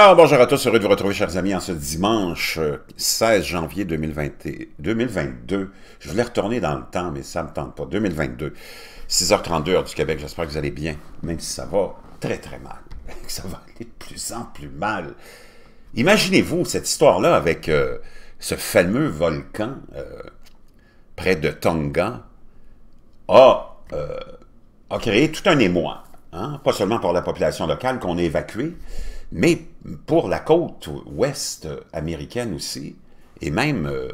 Alors, bonjour à tous, heureux de vous retrouver, chers amis, en ce dimanche 16 euh, janvier 2022. Je voulais retourner dans le temps, mais ça ne me tente pas. 2022, 6h32 du Québec, j'espère que vous allez bien, même si ça va très très mal, ça va aller de plus en plus mal. Imaginez-vous cette histoire-là avec euh, ce fameux volcan euh, près de Tonga a, créé tout un émoi, hein, pas seulement pour la population locale qu'on a évacuée, mais pour la côte ouest américaine aussi, et même euh,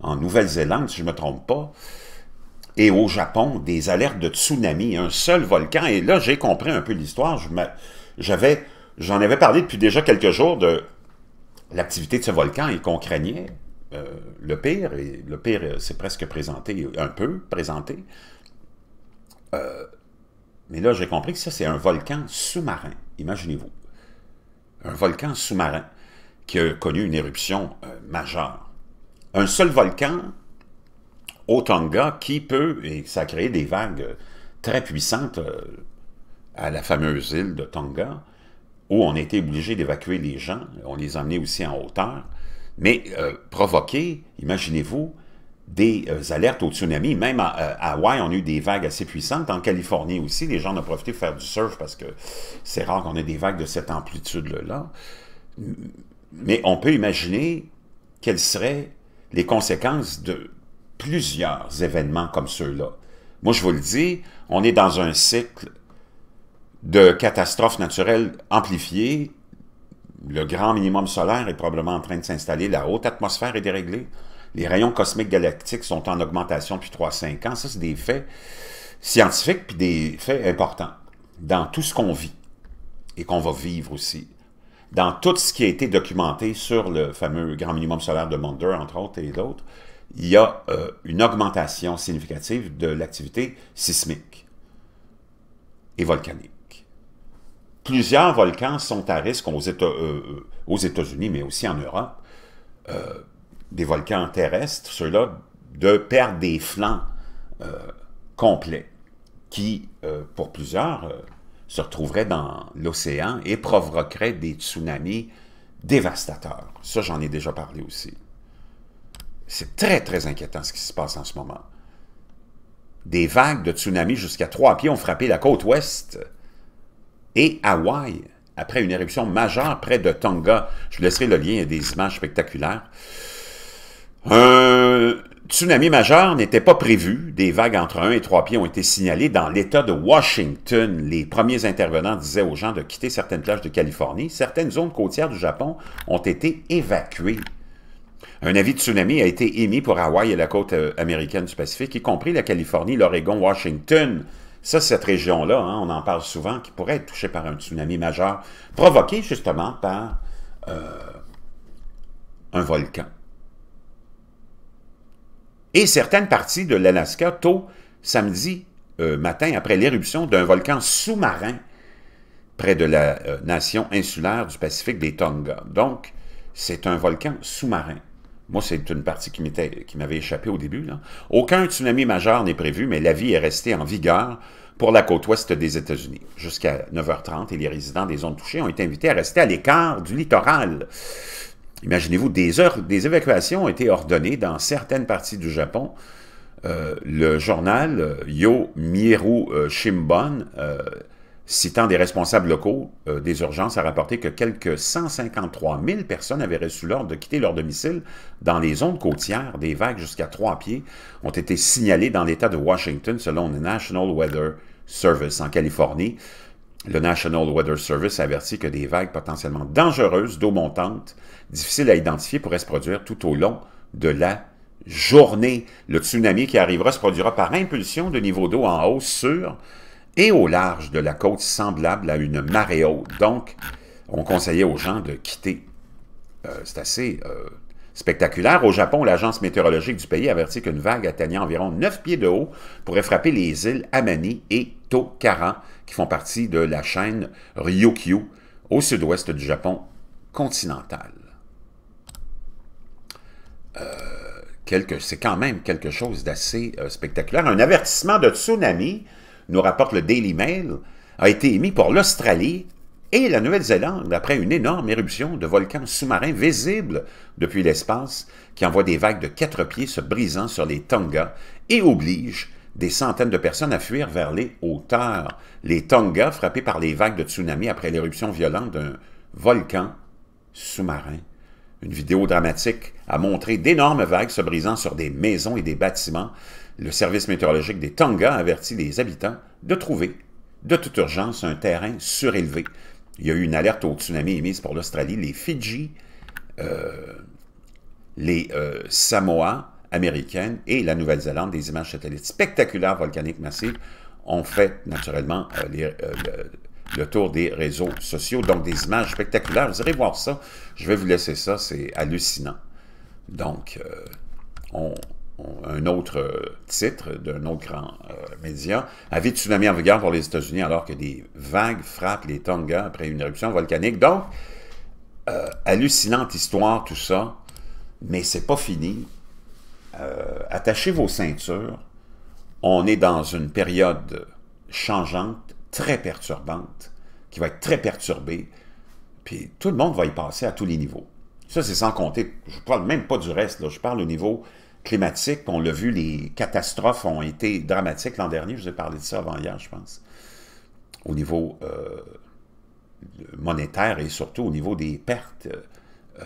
en Nouvelle-Zélande, si je ne me trompe pas, et au Japon, des alertes de tsunami, un seul volcan. Et là, j'ai compris un peu l'histoire. J'avais, j'en avais parlé depuis déjà quelques jours de l'activité de ce volcan et qu'on craignait euh, le pire. Et le pire s'est euh, presque présenté, un peu présenté. mais là, j'ai compris que ça, c'est un volcan sous-marin. Imaginez-vous un volcan sous-marin qui a connu une éruption euh, majeure. Un seul volcan au Tonga qui peut, et ça a créé des vagues très puissantes euh, à la fameuse île de Tonga, où on a été obligé d'évacuer les gens, on les emmenait aussi en hauteur, mais euh, provoqué. provoquer, imaginez-vous, des euh, alertes au tsunami. Même euh, à, Hawaï, on a eu des vagues assez puissantes. En Californie aussi, les gens ont profité de faire du surf parce que c'est rare qu'on ait des vagues de cette amplitude-là. Mais on peut imaginer quelles seraient les conséquences de plusieurs événements comme ceux-là. Moi, je vous le dis, on est dans un cycle de catastrophes naturelles amplifiées. Le grand minimum solaire est probablement en train de s'installer. La haute atmosphère est déréglée. Les rayons cosmiques galactiques sont en augmentation depuis 3-5 ans. Ça, c'est des faits scientifiques, puis des faits importants dans tout ce qu'on vit et qu'on va vivre aussi. Dans tout ce qui a été documenté sur le fameux grand minimum solaire de mondeur entre autres, et d'autres, il y a euh, une augmentation significative de l'activité sismique et volcanique. Plusieurs volcans sont à risque aux euh, euh, États-Unis, mais aussi en Europe, des volcans terrestres, ceux-là, de perdre des flancs euh, complets qui, euh, pour plusieurs, euh, se retrouveraient dans l'océan et provoqueraient des tsunamis dévastateurs. Ça, j'en ai déjà parlé aussi. C'est très, très inquiétant ce qui se passe en ce moment. Des vagues de tsunamis jusqu'à trois pieds ont frappé la côte ouest et Hawaï après une éruption majeure près de Tonga. Je vous laisserai le lien, il y a des images spectaculaires. Un euh, tsunami majeur n'était pas prévu. Des vagues entre 1 et 3 pieds ont été signalées dans l'État de Washington. Les premiers intervenants disaient aux gens de quitter certaines plages de Californie. Certaines zones côtières du Japon ont été évacuées. Un avis de tsunami a été émis pour Hawaï et la côte euh, américaine du Pacifique, y compris la Californie, l'Oregon, Washington. Ça, cette région-là, hein, on en parle souvent, qui pourrait être touchée par un tsunami majeur, provoqué justement par euh, un volcan et certaines parties de l'Alaska tôt samedi euh, matin après l'éruption d'un volcan sous-marin près de la euh, nation insulaire du Pacifique des Tonga. Donc, c'est un volcan sous-marin. Moi, c'est une partie qui m'avait échappé au début. Aucun tsunami majeur n'est prévu, mais la vie est restée en vigueur pour la côte ouest des États-Unis. Jusqu'à 9h30, et les résidents des zones touchées ont été invités à rester à l'écart du littoral. Imaginez-vous, des, heures, des évacuations ont été ordonnées dans certaines parties du Japon. Euh, le journal euh, Yo Mieru euh, Shimbun, citant des responsables locaux des urgences, a rapporté que quelques 153 000 personnes avaient reçu l'ordre de quitter leur domicile dans les zones côtières. Des vagues jusqu'à trois pieds ont été signalées dans l'État de Washington selon le National Weather Service en Californie. Le National Weather Service avertit que des vagues potentiellement dangereuses d'eau montante, difficiles à identifier, pourraient se produire tout au long de la journée. Le tsunami qui arrivera se produira par impulsion de niveau d'eau en hausse sur et au large de la côte semblable à une marée haute. Donc, on conseillait aux gens de quitter. Euh, c'est assez euh, spectaculaire. Au Japon, l'agence météorologique du pays avertit qu'une vague atteignant environ 9 pieds de haut pourrait frapper les îles Amani et Tokara, qui font partie de la chaîne Ryukyu, au sud-ouest du Japon continental. Euh, c'est quand même quelque chose d'assez euh, spectaculaire. Un avertissement de tsunami, nous rapporte le Daily Mail, a été émis pour l'Australie et la Nouvelle-Zélande après une énorme éruption de volcans sous-marins visibles depuis l'espace qui envoie des vagues de quatre pieds se brisant sur les Tonga et oblige des centaines de personnes à fuir vers les hauteurs. Les Tonga, frappés par les vagues de tsunami après l'éruption violente d'un volcan sous-marin. Une vidéo dramatique a montré d'énormes vagues se brisant sur des maisons et des bâtiments. Le service météorologique des Tonga avertit les habitants de trouver, de toute urgence, un terrain surélevé. Il y a eu une alerte au tsunami émise pour l'Australie, les Fidji, euh, les euh, Samoa, américaine et la Nouvelle-Zélande, des images satellites spectaculaires volcaniques massives, ont fait naturellement euh, euh, le, tour des réseaux sociaux. Donc, des images spectaculaires. Vous irez voir ça. Je vais vous laisser ça. C'est hallucinant. Donc, euh, un autre titre d'un autre grand média. Avis de tsunami en vigueur pour les États-Unis alors que des vagues frappent les Tonga après une éruption volcanique. Donc, hallucinante histoire, tout ça. Mais c'est pas fini. Euh, attachez vos ceintures. On est dans une période changeante, très perturbante, qui va être très perturbée. Puis tout le monde va y passer à tous les niveaux. Ça, c'est sans compter, je parle même pas du reste, je parle au niveau climatique, on l'a vu, les catastrophes ont été dramatiques l'an dernier, je vous ai parlé de ça avant hier, je pense, au niveau euh, monétaire et surtout au niveau des pertes euh,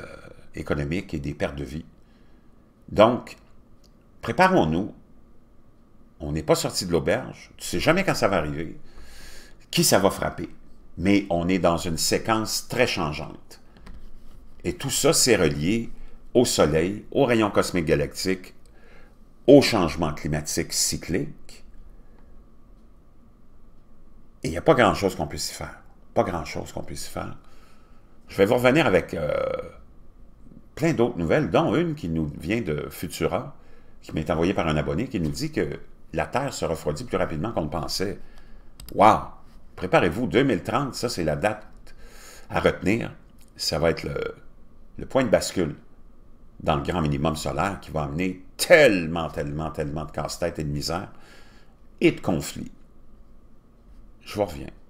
économiques et des pertes de vie. Donc, préparons-nous. On n'est pas sorti de l'auberge. Tu sais jamais quand ça va arriver, qui ça va frapper, mais on est dans une séquence très changeante. Et tout ça, c'est relié au Soleil, aux rayons cosmiques galactiques, au changement climatique cyclique. Et il n'y a pas grand-chose qu'on puisse y faire. Pas grand-chose qu'on puisse y faire. Je vais vous revenir avec euh, plein d'autres nouvelles, dont une qui nous vient de Futura, qui m'est envoyé par un abonné qui nous dit que la Terre se refroidit plus rapidement qu'on le pensait. Wow! Préparez-vous, 2030, ça c'est la date à retenir. Ça va être le, point de bascule dans le grand minimum solaire qui va amener tellement, tellement, tellement de casse-tête et de misère et de conflits. Je vous reviens.